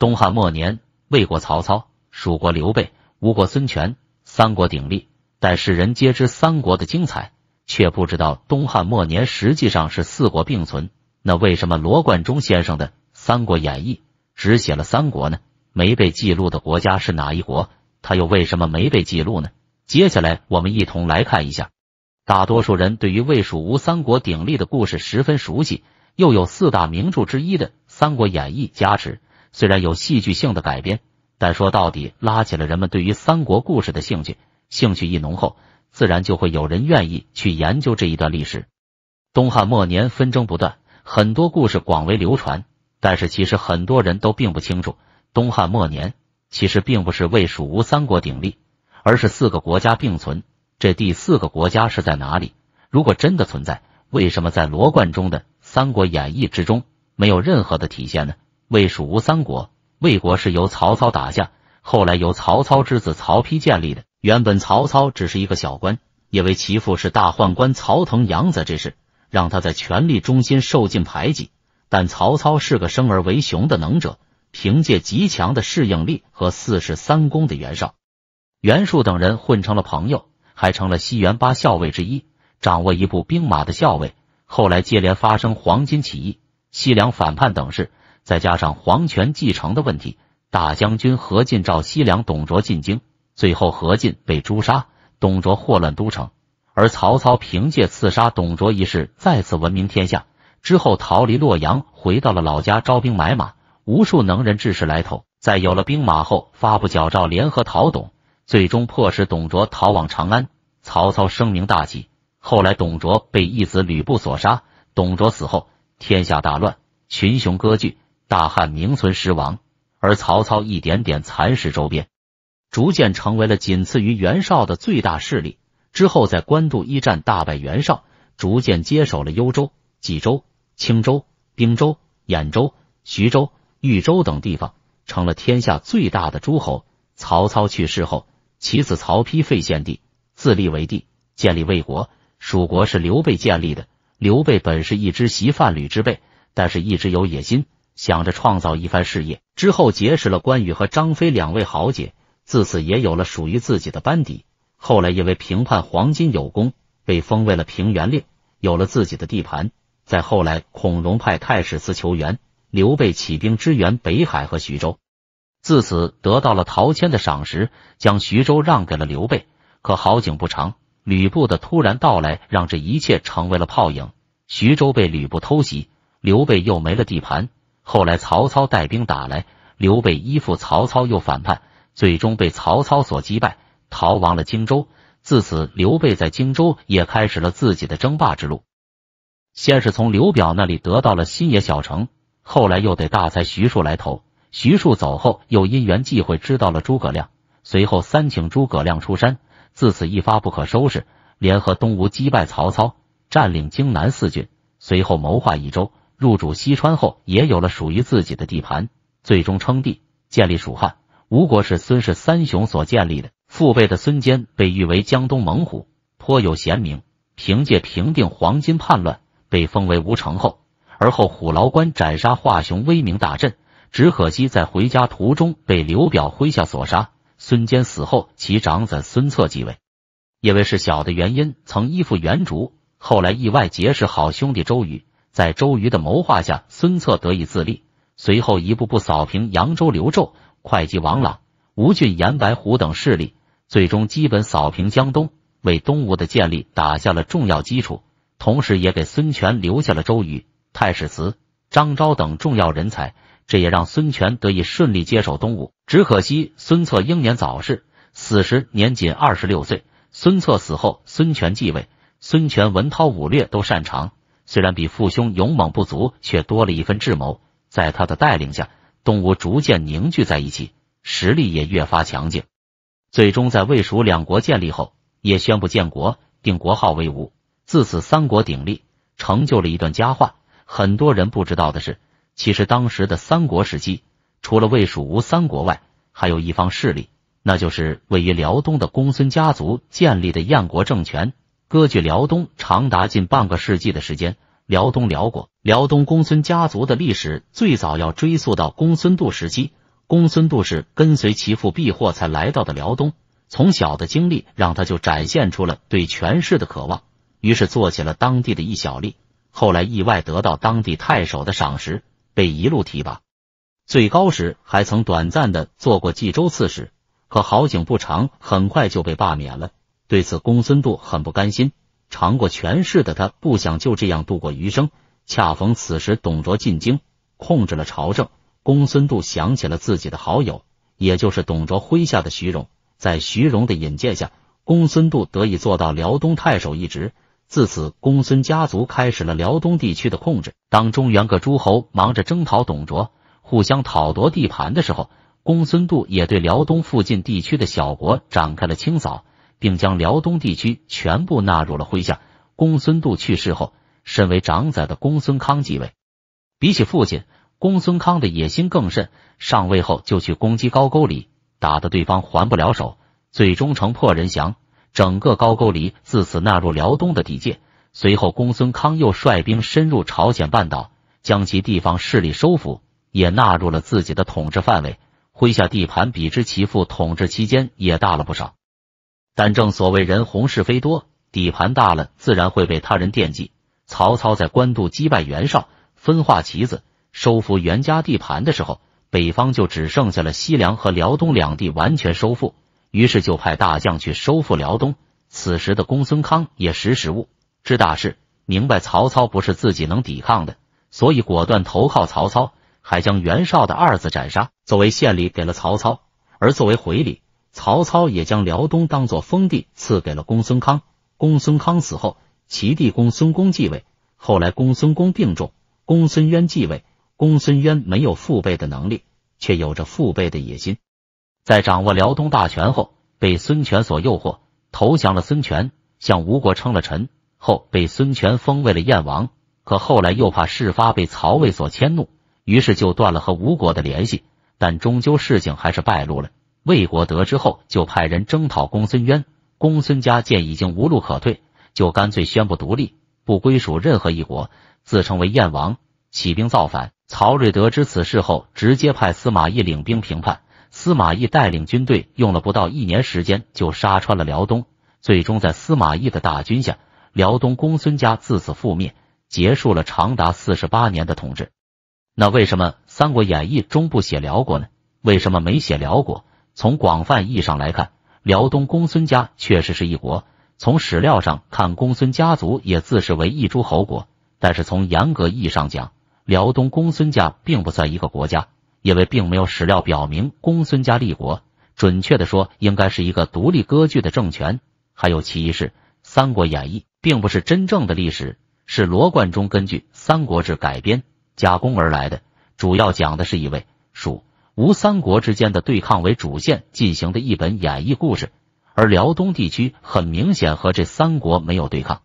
东汉末年，魏国曹操、蜀国刘备、吴国孙权，三国鼎立。但世人皆知三国的精彩，却不知道东汉末年实际上是四国并存。那为什么罗贯中先生的《三国演义》只写了三国呢？没被记录的国家是哪一国？他又为什么没被记录呢？接下来我们一同来看一下。大多数人对于魏蜀吴三国鼎立的故事十分熟悉，又有四大名著之一的《三国演义》加持。虽然有戏剧性的改编，但说到底拉起了人们对于三国故事的兴趣。兴趣一浓厚，自然就会有人愿意去研究这一段历史。东汉末年纷争不断，很多故事广为流传，但是其实很多人都并不清楚，东汉末年其实并不是魏蜀吴三国鼎立，而是四个国家并存。这第四个国家是在哪里？如果真的存在，为什么在罗贯中的《三国演义》之中没有任何的体现呢？魏蜀吴三国，魏国是由曹操打下，后来由曹操之子曹丕建立的。原本曹操只是一个小官，因为其父是大宦官曹腾养子这事，让他在权力中心受尽排挤。但曹操是个生而为雄的能者，凭借极强的适应力和四世三公的袁绍、袁术等人混成了朋友，还成了西元八校尉之一，掌握一部兵马的校尉。后来接连发生黄巾起义、西凉反叛等事。再加上皇权继承的问题，大将军何进召西凉董卓进京，最后何进被诛杀，董卓祸乱都城，而曹操凭借刺杀董卓一事再次闻名天下。之后逃离洛阳，回到了老家招兵买马，无数能人志士来投。在有了兵马后，发布矫诏，联合讨董，最终迫使董卓逃往长安。曹操声名大起。后来董卓被义子吕布所杀。董卓死后，天下大乱，群雄割据。大汉名存实亡，而曹操一点点蚕食周边，逐渐成为了仅次于袁绍的最大势力。之后在官渡一战大败袁绍，逐渐接手了幽州、冀州、青州、并州、兖州、徐州、豫州等地方，成了天下最大的诸侯。曹操去世后，其子曹丕废献帝，自立为帝，建立魏国。蜀国是刘备建立的，刘备本是一支习范履之辈，但是一直有野心。想着创造一番事业，之后结识了关羽和张飞两位豪杰，自此也有了属于自己的班底。后来因为平叛黄金有功，被封为了平原令，有了自己的地盘。再后来，孔融派太史慈求援，刘备起兵支援北海和徐州，自此得到了陶谦的赏识，将徐州让给了刘备。可好景不长，吕布的突然到来让这一切成为了泡影，徐州被吕布偷袭，刘备又没了地盘。后来曹操带兵打来，刘备依附曹操又反叛，最终被曹操所击败，逃亡了荆州。自此，刘备在荆州也开始了自己的争霸之路。先是从刘表那里得到了新野小城，后来又得大才徐庶来投。徐庶走后，又因缘际会知道了诸葛亮，随后三请诸葛亮出山。自此一发不可收拾，联合东吴击败曹操，占领荆南四郡，随后谋划益州。入主西川后，也有了属于自己的地盘，最终称帝，建立蜀汉。吴国是孙氏三雄所建立的，父辈的孙坚被誉为江东猛虎，颇有贤名。凭借平定黄巾叛乱，被封为吴城侯。而后虎牢关斩杀华雄，威名大振。只可惜在回家途中被刘表麾下所杀。孙坚死后，其长子孙策继位。因为是小的原因，曾依附袁术，后来意外结识好兄弟周瑜。在周瑜的谋划下，孙策得以自立，随后一步步扫平扬州刘胄、会稽王朗、吴郡严白虎等势力，最终基本扫平江东，为东吴的建立打下了重要基础。同时，也给孙权留下了周瑜、太史慈、张昭等重要人才，这也让孙权得以顺利接手东吴。只可惜孙策英年早逝，死时年仅二十六岁。孙策死后，孙权继位。孙权文韬武略都擅长。虽然比父兄勇猛不足，却多了一分智谋。在他的带领下，东吴逐渐凝聚在一起，实力也越发强劲。最终在魏蜀两国建立后，也宣布建国，定国号为吴。自此，三国鼎立，成就了一段佳话。很多人不知道的是，其实当时的三国时期，除了魏蜀吴三国外，还有一方势力，那就是位于辽东的公孙家族建立的燕国政权。割据辽东长达近半个世纪的时间，辽东辽国，辽东公孙家族的历史最早要追溯到公孙度时期。公孙度是跟随其父避祸才来到的辽东，从小的经历让他就展现出了对权势的渴望，于是做起了当地的一小吏。后来意外得到当地太守的赏识，被一路提拔，最高时还曾短暂的做过冀州刺史。可好景不长，很快就被罢免了。对此，公孙度很不甘心。尝过权势的他，不想就这样度过余生。恰逢此时，董卓进京，控制了朝政。公孙度想起了自己的好友，也就是董卓麾下的徐荣。在徐荣的引荐下，公孙度得以做到辽东太守一职。自此，公孙家族开始了辽东地区的控制。当中原各诸侯忙着征讨董卓，互相讨夺地盘的时候，公孙度也对辽东附近地区的小国展开了清扫。并将辽东地区全部纳入了麾下。公孙度去世后，身为长子的公孙康继位。比起父亲，公孙康的野心更甚。上位后就去攻击高句丽，打得对方还不了手，最终城破人降，整个高句丽自此纳入辽东的地界。随后，公孙康又率兵深入朝鲜半岛，将其地方势力收复，也纳入了自己的统治范围。麾下地盘比之其父统治期间也大了不少。但正所谓人红是非多，底盘大了，自然会被他人惦记。曹操在官渡击败袁绍，分化旗子，收复袁家地盘的时候，北方就只剩下了西凉和辽东两地完全收复。于是就派大将去收复辽东。此时的公孙康也识时务，知大事，明白曹操不是自己能抵抗的，所以果断投靠曹操，还将袁绍的二子斩杀，作为献礼给了曹操，而作为回礼。曹操也将辽东当做封地，赐给了公孙康。公孙康死后，其弟公孙恭继位。后来公孙恭病重，公孙渊继位。公孙渊没有父辈的能力，却有着父辈的野心。在掌握辽东大权后，被孙权所诱惑，投降了孙权，向吴国称了臣。后被孙权封为了燕王。可后来又怕事发被曹魏所迁怒，于是就断了和吴国的联系。但终究事情还是败露了。魏国得知后，就派人征讨公孙渊。公孙家见已经无路可退，就干脆宣布独立，不归属任何一国，自称为燕王，起兵造反。曹睿得知此事后，直接派司马懿领兵平叛。司马懿带领军队用了不到一年时间，就杀穿了辽东。最终，在司马懿的大军下，辽东公孙家自此覆灭，结束了长达四十八年的统治。那为什么《三国演义》中不写辽国呢？为什么没写辽国？从广泛意义上来看，辽东公孙家确实是一国。从史料上看，公孙家族也自视为一诸侯国。但是从严格意义上讲，辽东公孙家并不算一个国家，因为并没有史料表明公孙家立国。准确的说，应该是一个独立割据的政权。还有其一是，《三国演义》并不是真正的历史，是罗贯中根据《三国志》改编加工而来的，主要讲的是一位。吴三国之间的对抗为主线进行的一本演绎故事，而辽东地区很明显和这三国没有对抗，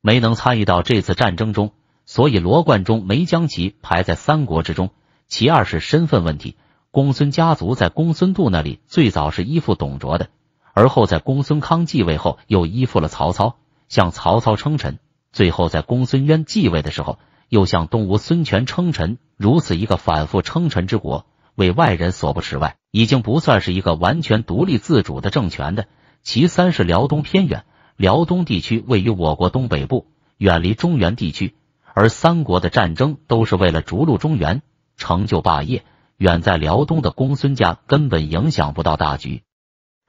没能参与到这次战争中，所以罗贯中没将其排在三国之中。其二是身份问题，公孙家族在公孙度那里最早是依附董卓的，而后在公孙康继位后又依附了曹操，向曹操称臣；最后在公孙渊继位的时候又向东吴孙权称臣。如此一个反复称臣之国。为外人所不识外，已经不算是一个完全独立自主的政权的。其三是辽东偏远，辽东地区位于我国东北部，远离中原地区，而三国的战争都是为了逐鹿中原，成就霸业，远在辽东的公孙家根本影响不到大局。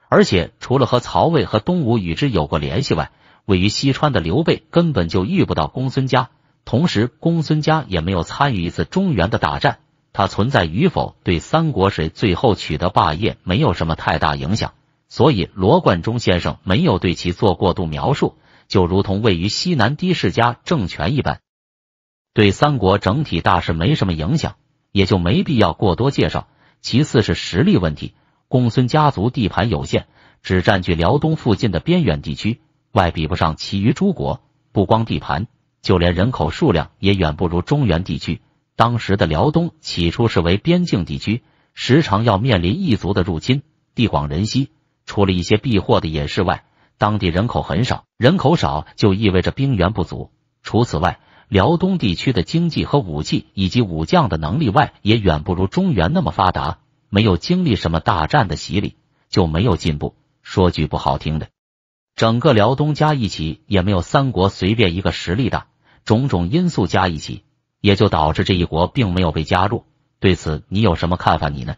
而且除了和曹魏和东吴与之有过联系外，位于西川的刘备根本就遇不到公孙家，同时公孙家也没有参与一次中原的大战。它存在与否对三国谁最后取得霸业没有什么太大影响，所以罗贯中先生没有对其做过度描述，就如同位于西南的世家政权一般，对三国整体大势没什么影响，也就没必要过多介绍。其次是实力问题，公孙家族地盘有限，只占据辽东附近的边远地区，外比不上其余诸国，不光地盘，就连人口数量也远不如中原地区。当时的辽东起初是为边境地区，时常要面临异族的入侵，地广人稀，除了一些避祸的隐士外，当地人口很少。人口少就意味着兵源不足。除此外，辽东地区的经济和武器以及武将的能力外，也远不如中原那么发达。没有经历什么大战的洗礼，就没有进步。说句不好听的，整个辽东加一起也没有三国随便一个实力大。种种因素加一起。也就导致这一国并没有被加入。对此，你有什么看法？你呢？